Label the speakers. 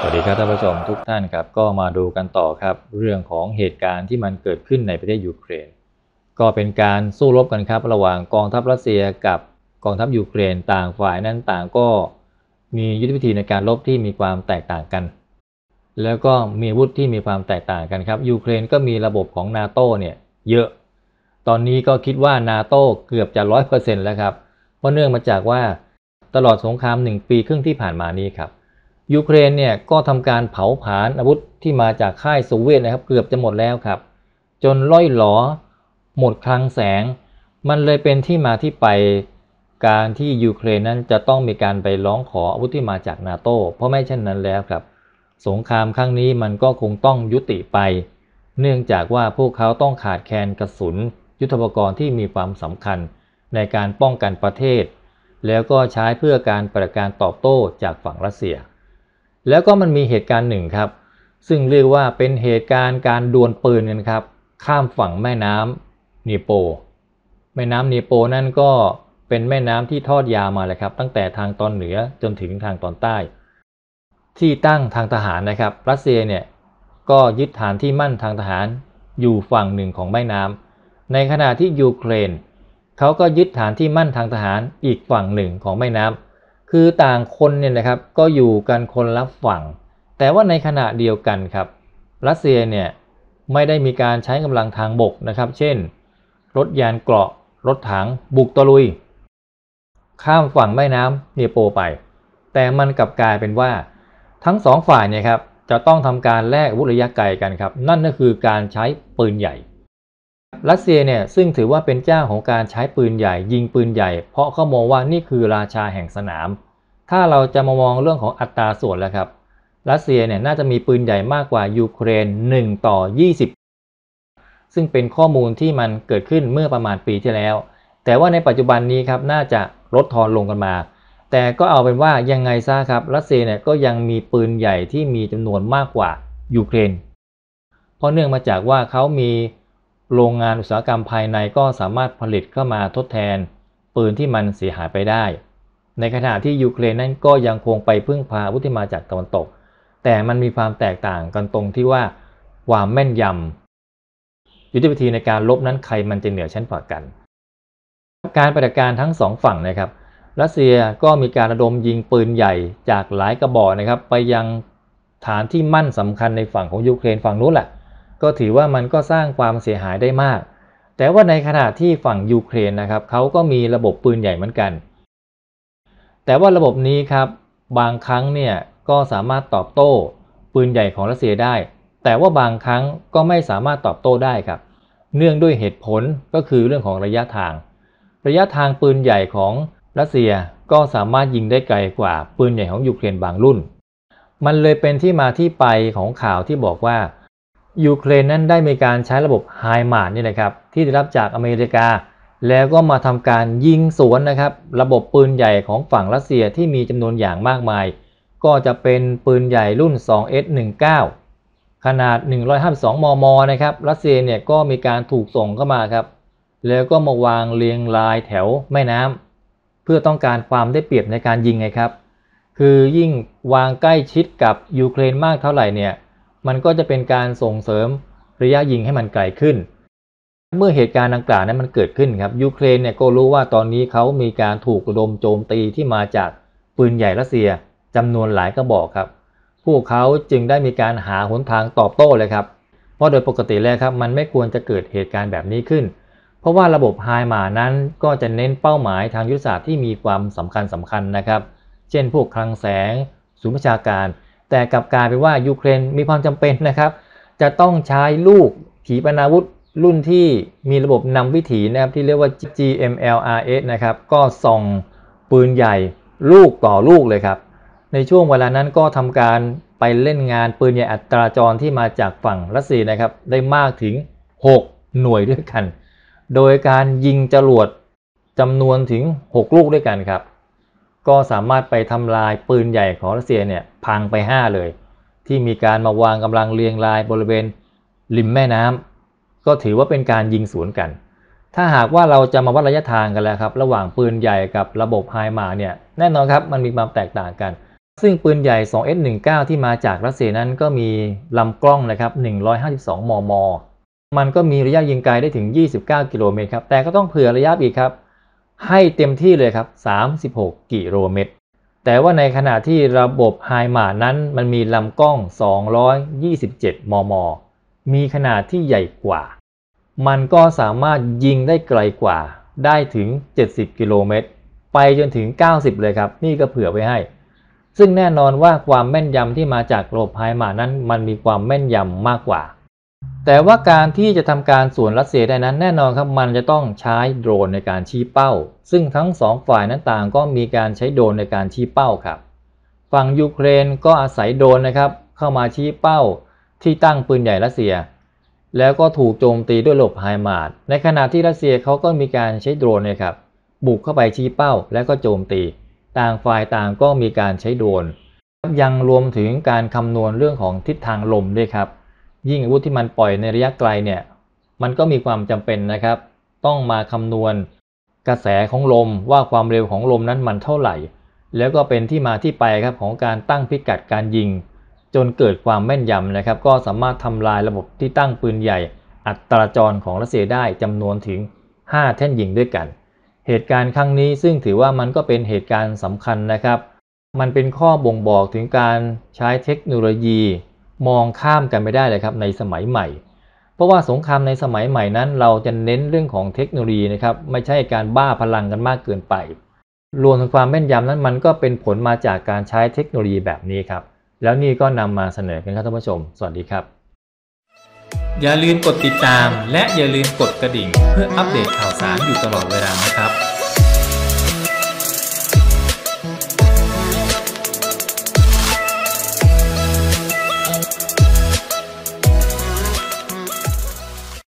Speaker 1: สวัสดีครับท่านผู้ชมทุกท่านครับก็มาดูกันต่อครับ เรื่องของเหตุการณ์ที่มันเกิดขึ้นในประเทศยูเครน ก็เป็นการสู้รบกันครับระหว่างกองทัพรัสเซียกับกองทัพยูเครน ต่างฝ่ายนั้นต่างก็มียุทธวิธีในการรบที่มีความแตกต่างกัน แล้วก็มีวุธที่มีความแตกต่างกันครับยูเครนก็มีระบบของนาโตเนี่ยเยอะตอนนี้ก็คิดว่านาโตเกือบจะร้อยเปอร์เซ็นต์แล้วครับเพราะเนื่องมาจากว่าตลอดสงครามหนึ่งปีครึ่งที่ผ่านมานี้ครับยูเครนเนี่ยก็ทำการเผาผลาญอาวุธที่มาจากค่ายโซเวียตนะครับ เกือบจะหมดแล้วครับ จนล่อยหลอ หมดคลังแสง มันเลยเป็นที่มาที่ไปการที่ยูเครนนั้นจะต้องมีการไปร้องขออาวุธที่มาจากนาโต้เพราะไม่เช่นนั้นแล้วครับ สงครามครั้งนี้มันก็คงต้องยุติไป เนื่องจากว่าพวกเขาต้องขาดแคลนกระสุนยุทธปกรณ์ที่มีความสำคัญในการป้องกันประเทศ แล้วก็ใช้เพื่อการประการตอบโต้จากฝั่งรัสเซียแล้วก็มันมีเหตุการณ์หนึ่งครับ ซึ่งเรียกว่าเป็นเหตุการณ์การดวลปืนกันครับข้ามฝั่งแม่น้ำเนโปแม่น้ำเนโปนั่นก็เป็นแม่น้ำที่ทอดยาวมาเลยครับตั้งแต่ทางตอนเหนือจนถึงทางตอนใต้ ที่ตั้งทางทหารนะครับรัสเซียเนี่ยก็ยึดฐานที่มั่นทางทหารอยู่ฝั่งหนึ่งของแม่น้ำในขณะที่ยูเครนเขาก็ยึดฐานที่มั่นทางทหารอีกฝั่งหนึ่งของแม่น้ำคือต่างคนเนี่ยนะครับก็อยู่กันคนละฝั่ง แต่ว่าในขณะเดียวกันครับ รัสเซียเนี่ยไม่ได้มีการใช้กำลังทางบกนะครับ เช่น รถยานเกราะ รถถังบุกตะลุย ข้ามฝั่งแม่น้ำเนโปไป แต่มันกลับกลายเป็นว่าทั้งสองฝ่ายเนี่ยครับจะต้องทำการแลกวุธระยะไกลกันครับ นั่นก็คือการใช้ปืนใหญ่รัสเซียเนี่ยซึ่งถือว่าเป็นเจ้าของการใช้ปืนใหญ่ ยิงปืนใหญ่ เพราะเขามองว่านี่คือราชาแห่งสนาม ถ้าเราจะมามองเรื่องของอัตราส่วนแล้วครับ รัสเซียเนี่ยน่าจะมีปืนใหญ่มากกว่ายูเครน1ต่อ 20ซึ่งเป็นข้อมูลที่มันเกิดขึ้นเมื่อประมาณปีที่แล้ว แต่ว่าในปัจจุบันนี้ครับ น่าจะลดทอนลงกันมา แต่ก็เอาเป็นว่ายังไงซะครับรัสเซียเนี่ยก็ยังมีปืนใหญ่ที่มีจำนวนมากกว่ายูเครน เพราะเนื่องมาจากว่าเขามีโรงงานอุตสาหกรรมภายในก็สามารถผลิตเข้ามาทดแทนปืนที่มันเสียหายไปได้ ในขณะที่ยูเครนนั้นก็ยังคงไปพึ่งพาอาวุธที่มาจากตะวันตก แต่มันมีความแตกต่างกันตรงที่ว่าความแม่นยำยุทธวิธีในการลบนั้นใครมันจะเหนือชั้นกว่ากัน การปฏิบัติการทั้งสองฝั่งนะครับรัสเซียก็มีการระดมยิงปืนใหญ่จากหลายกระบอกนะครับไปยังฐานที่มั่นสำคัญในฝั่งของยูเครนฝั่งนู้นแหละก็ถือว่ามันก็สร้างความเสียหายได้มาก แต่ว่าในขณะที่ฝั่งยูเครนนะครับเขาก็มีระบบปืนใหญ่เหมือนกัน แต่ว่าระบบนี้ครับ บางครั้งเนี่ยก็สามารถตอบโต้ ปืนใหญ่ของรัสเซียได้ แต่ว่าบางครั้งก็ไม่สามารถตอบโต้ได้ครับ เนื่องด้วยเหตุผลก็คือเรื่องของระยะทาง ระยะทางปืนใหญ่ของรัสเซียก็สามารถยิงได้ไกลกว่า ปืนใหญ่ของยูเครนบางรุ่น มันเลยเป็นที่มาที่ไปของข่าวที่บอกว่ายูเครนนั้นได้มีการใช้ระบบไฮมาร์นี่แหละครับที่ได้รับจากอเมริกา แล้วก็มาทำการยิงสวนนะครับระบบปืนใหญ่ของฝั่งรัสเซียที่มีจำนวนอย่างมากมาย ก็จะเป็นปืนใหญ่รุ่น 2S19 ขนาด 152 มม นะครับรัสเซียเนี่ยก็มีการถูกส่งเข้ามาครับแล้วก็มาวางเรียงรายแถวแม่น้ำ เพื่อต้องการความได้เปรียบในการยิงไงครับคือยิ่งวางใกล้ชิดกับยูเครนมากเท่าไหร่เนี่ยมันก็จะเป็นการส่งเสริมระยะยิงให้มันไกลขึ้น เมื่อเหตุการณ์ดังกล่าวนั้นมันเกิดขึ้นครับยูเครนเนี่ยก็รู้ว่าตอนนี้เขามีการถูกระดมโจมตีที่มาจากปืนใหญ่รัสเซียจำนวนหลายกระบอกครับ พวกเขาจึงได้มีการหาหนทางตอบโต้เลยครับเพราะโดยปกติแล้วครับ มันไม่ควรจะเกิดเหตุการณ์แบบนี้ขึ้น เพราะว่าระบบไฮมานั้นก็จะเน้นเป้าหมายทางยุทธศาสตร์ที่มีความสำคัญสำคัญนะครับ เช่นพวกคลังแสงศูนย์ประชาการแต่กลับกลายเป็นว่า ยูเครนมีความจำเป็นนะครับ จะต้องใช้ลูกขีปนาวุธรุ่นที่มีระบบนำวิถีนะครับที่เรียกว่า GMLRS นะครับ ก็ส่องปืนใหญ่ลูกต่อลูกเลยครับ ในช่วงเวลานั้นก็ทำการไปเล่นงานปืนใหญ่อัตราจรที่มาจากฝั่งรัสเซียนะครับ ได้มากถึง 6 หน่วยด้วยกัน โดยการยิงจรวดจำนวนถึง 6 ลูกด้วยกันครับก็สามารถไปทำลายปืนใหญ่ของรัสเซียเนี่ย พังไป 5 เลย ที่มีการมาวางกำลังเรียงรายบริเวณริมแม่น้ำ ก็ถือว่าเป็นการยิงสวนกัน ถ้าหากว่าเราจะมาวัดระยะทางกันแล้วครับ ระหว่างปืนใหญ่กับระบบไฮมาเนี่ยแน่นอนครับมันมีความแตกต่างกัน ซึ่งปืนใหญ่ 2S19 ที่มาจากรัสเซียนั้นก็มีลำกล้องนะครับ152มม มันก็มีระยะยิงไกลได้ถึง 29กิโลเมตรครับแต่ก็ต้องเผื่อระยะอีกครับให้เต็มที่เลยครับ 36 กิโลเมตร แต่ว่าในขณะที่ระบบไฮมานั้น มันมีลำกล้อง 227มม มีขนาดที่ใหญ่กว่า มันก็สามารถยิงได้ไกลกว่า ได้ถึง 70กิโลเมตร ไปจนถึง 90 เลยครับ นี่ก็เผื่อไว้ให้ ซึ่งแน่นอนว่าความแม่นยำที่มาจากระบบไฮมานั้นมันมีความแม่นยำมากกว่าแต่ว่าการที่จะทำการส่วนรัสเซียได้นั้นแน่นอนครับมันจะต้องใช้โดรนในการชี้เป้า ซึ่งทั้ง2ฝ่ายนั้นต่างก็มีการใช้โดรนในการชี้เป้าครับฝั่งยูเครนก็อาศัยโดรนนะครับ เข้ามาชี้เป้า ที่ตั้งปืนใหญ่รัสเซีย แล้วก็ถูกโจมตีด้วยหลบไฮมาร์ดในขณะที่รัสเซียเขาก็มีการใช้โดรนนะครับ บุกเข้าไปชี้เป้าและก็โจมตี ต่างฝ่ายต่างก็มีการใช้โดรนยังรวมถึงการคำนวณเรื่องของทิศทางลมด้วยครับยิ่งอาวุธที่มันปล่อยในระยะไกลเนี่ย มันก็มีความจำเป็นนะครับ ต้องมาคำนวณกระแสของลมว่าความเร็วของลมนั้นมันเท่าไหร่ แล้วก็เป็นที่มาที่ไปครับของการตั้งพิกัดการยิง จนเกิดความแม่นยำนะครับ ก็สามารถทำลายระบบที่ตั้งปืนใหญ่ อัตราจรของรัสเซียได้จำนวนถึง 5 แท่นยิงด้วยกัน เหตุการณ์ครั้งนี้ซึ่งถือว่ามันก็เป็นเหตุการณ์สำคัญนะครับ มันเป็นข้อบ่งบอกถึงการใช้เทคโนโลยีมองข้ามกันไม่ได้เลยครับในสมัยใหม่ เพราะว่าสงครามในสมัยใหม่นั้น เราจะเน้นเรื่องของเทคโนโลยีนะครับ ไม่ใช่การบ้าพลังกันมากเกินไป รวมถึงความแม่นยำนั้นมันก็เป็นผลมาจากการใช้เทคโนโลยีแบบนี้ครับ แล้วนี่ก็นำมาเสนอกันครับท่านผู้ชม สวัสดีครับ อย่าลืมกดติดตาม และอย่าลืมกดกระดิ่ง เพื่ออัปเดตข่าวสารอยู่ตลอดเวลานะครับ